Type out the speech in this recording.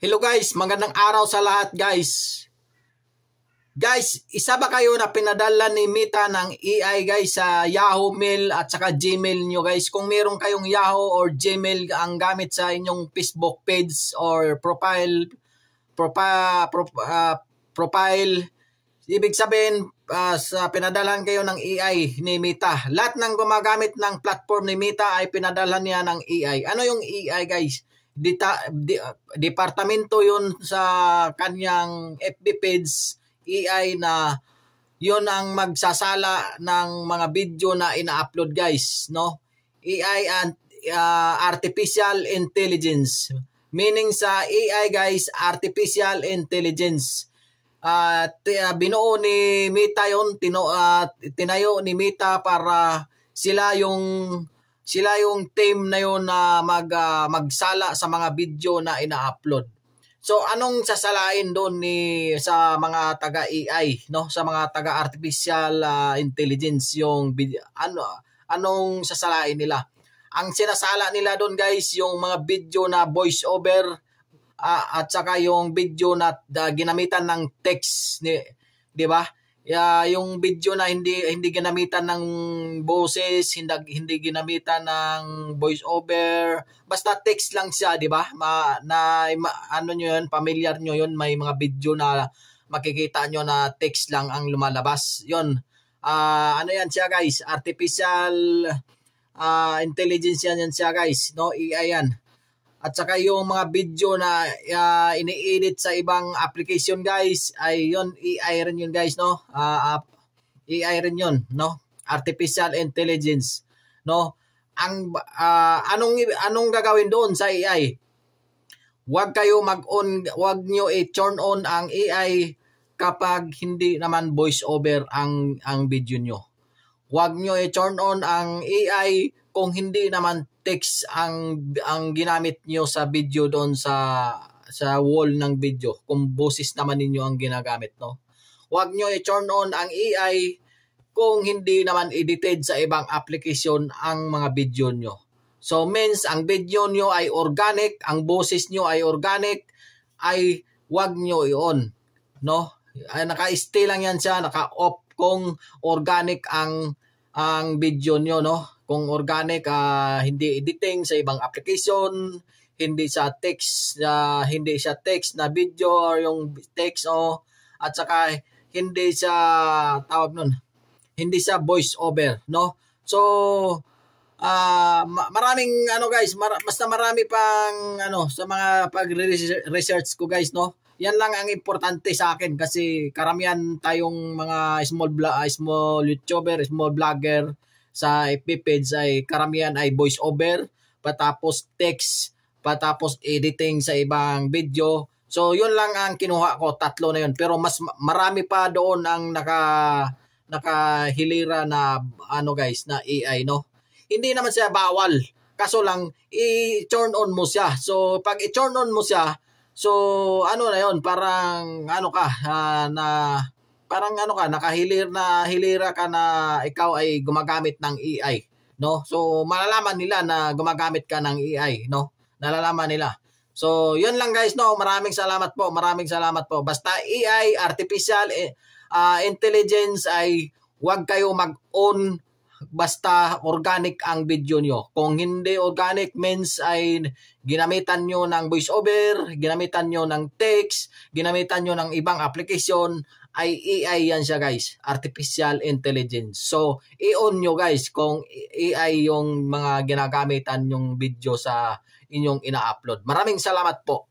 Hello guys, magandang araw sa lahat guys. Guys, isa ba kayo na pinadala ni Mita ng AI e guys sa Yahoo Mail at saka Gmail nyo guys? Kung meron kayong Yahoo or Gmail ang gamit sa inyong Facebook page or profile, propa, pro, uh, ah, profile, ibig sabihin uh, sa pinadalan kayo ng AI e ni Mita. Lahat ng gumagamit ng platform ni Mita ay pinadalan niya ng AI. E ano yung AI guys? dita, di, departamento yon sa kanyang FB page AI na yon ang magsasala ng mga video na ina-upload guys no AI e and uh, artificial intelligence meaning sa AI e guys artificial intelligence at uh, ah, binuo ni Meta yon tino, uh, tinayo ni Meta para sila yung sila yung team na yun na mag, uh, magsala sa mga video na ina-upload. So anong sasalain doon ni sa mga taga AI no sa mga taga artificial uh, intelligence yung video, ano anong sasalain nila? Ang sinasala nila doon guys yung mga video na voice over uh, at saka yung video na uh, ginamitan ng text ni 'di ba? uh, yung video na hindi hindi ginamitan ng boses, hindi hindi ginamitan ng voice over, basta text lang siya, 'di ba? Ma, na ma, ano niyo 'yun, familiar niyo 'yun, may mga video na makikita niyo na text lang ang lumalabas. 'Yun. Uh, ano 'yan siya, guys? Artificial uh, intelligence 'yan, yan siya, guys, no? AI 'yan at saka yung mga video na uh, ini-edit sa ibang application guys ay yon AI rin yun guys no uh, uh, ah, AI ah, rin yun no artificial intelligence no ang uh, anong anong gagawin doon sa AI Huwag kayo mag-on huwag niyo i-turn on ang AI kapag hindi naman voice over ang ang video niyo Huwag niyo i-turn on ang AI kung hindi naman text ang ang ginamit niyo sa video doon sa sa wall ng video kung boses naman ninyo ang ginagamit no. Huwag niyo i-turn on ang AI kung hindi naman edited sa ibang application ang mga video niyo So means ang video niyo ay organic, ang boses niyo ay organic, ay wag niyo i-on. No? Naka-stay lang yan siya, naka-off kung organic ang ang video nyo, no? Kung organic, uh, hindi editing sa ibang application, hindi sa text, uh, hindi sa text na video or yung text, oh, at saka eh, hindi sa, tawag nun, hindi sa voice over, no? So, uh, maraming, ano guys, mar- basta marami pang, ano, sa mga pag-research ko guys, no? yan lang ang importante sa akin kasi karamihan tayong mga small uh, small YouTuber, small vlogger sa FB page ay karamihan ay voice over, patapos text, patapos editing sa ibang video. So yun lang ang kinuha ko, tatlo na yun. Pero mas marami pa doon ang naka nakahilira na ano guys, na AI no. Hindi naman siya bawal. Kaso lang i-turn on mo siya. So pag i-turn on mo siya, So, ano na yon parang ano ka uh, na parang ano ka nakahilir na hilira ka na ikaw ay gumagamit ng AI, no? So, malalaman nila na gumagamit ka ng AI, no? Nalalaman nila. So, yun lang guys, no. Maraming salamat po. Maraming salamat po. Basta AI, artificial uh, intelligence ay huwag kayo mag own basta organic ang video nyo. Kung hindi organic means ay ginamitan nyo ng voiceover, ginamitan nyo ng text, ginamitan nyo ng ibang application, ay AI yan siya guys, Artificial Intelligence. So, i-on nyo guys kung AI yung mga ginagamitan yung video sa inyong ina-upload. Maraming salamat po.